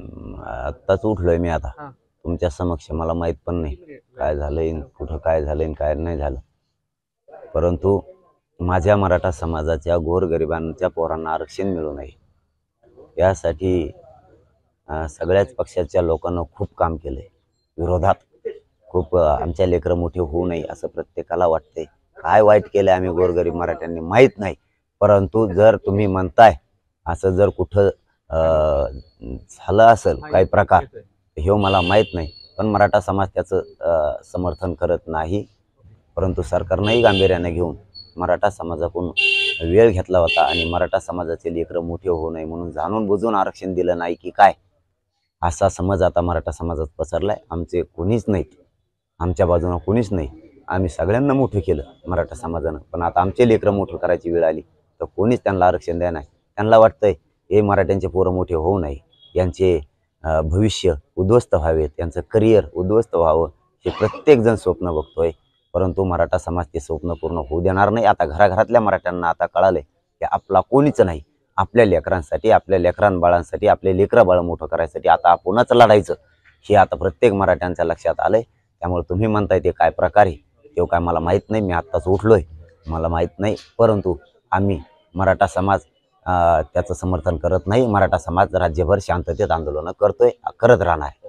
आत्ताच उठलोय मी आता तुमच्या समक्ष मला माहित पण नाही काय झालं कुठं काय झालं काय नाही झालं परंतु माझ्या मराठा समाजाच्या गोरगरिबांच्या पोरांना आरक्षण मिळू नये यासाठी सगळ्याच पक्षाच्या लोकांना खूप काम केलंय विरोधात खूप आमच्या लेकरं मोठे होऊ नये असं प्रत्येकाला वाटतंय काय वाईट केलं आम्ही गोरगरीब मराठ्यांनी माहीत नाही परंतु जर तुम्ही म्हणताय असं जर कुठं झालं असेल काही प्रकार हे मला माहीत नाही पण मराठा समाज त्याचं समर्थन करत नाही परंतु सरकारनंही गांभीर्याने घेऊन मराठा समाजाकडून वेळ घेतला होता आणि मराठा समाजाचे लेकरं मोठे होऊ नये म्हणून जाणून बुजून आरक्षण दिलं नाही की काय असा समज आता मराठा समाजात पसरलाय आमचे कोणीच नाहीत आमच्या बाजूनं कोणीच नाही आम्ही सगळ्यांना मोठं केलं मराठा समाजानं पण आता आमचे लेकरं मोठं करायची वेळ आली तर कोणीच त्यांना आरक्षण द्या नाही त्यांना वाटतंय हे मराठ्यांचे पोरं मोठे होऊ नये यांचे भविष्य उद्ध्वस्त व्हावेत यांचं करिअर उद्ध्वस्त व्हावं हे प्रत्येकजण स्वप्न बघतोय परंतु मराठा समाज ते स्वप्न पूर्ण होऊ देणार नाही आता घराघरातल्या मराठ्यांना आता कळालं की आपला कोणीच नाही आपल्या लेकरांसाठी आपल्या बाळांसाठी आपले लेकरं बाळ मोठं करायसाठी आता आपणच लढायचं हे आता प्रत्येक मराठ्यांच्या लक्षात आलं आहे त्यामुळे तुम्ही म्हणताय ते काय प्रकारे आहे तो काय मला माहीत नाही मी आत्ताच उठलो आहे मला माहीत नाही परंतु आम्ही मराठा समाज त्याचं समर्थन करत नाही मराठा समाज राज्यभर शांततेत आंदोलनं करतोय करत राहणार आहे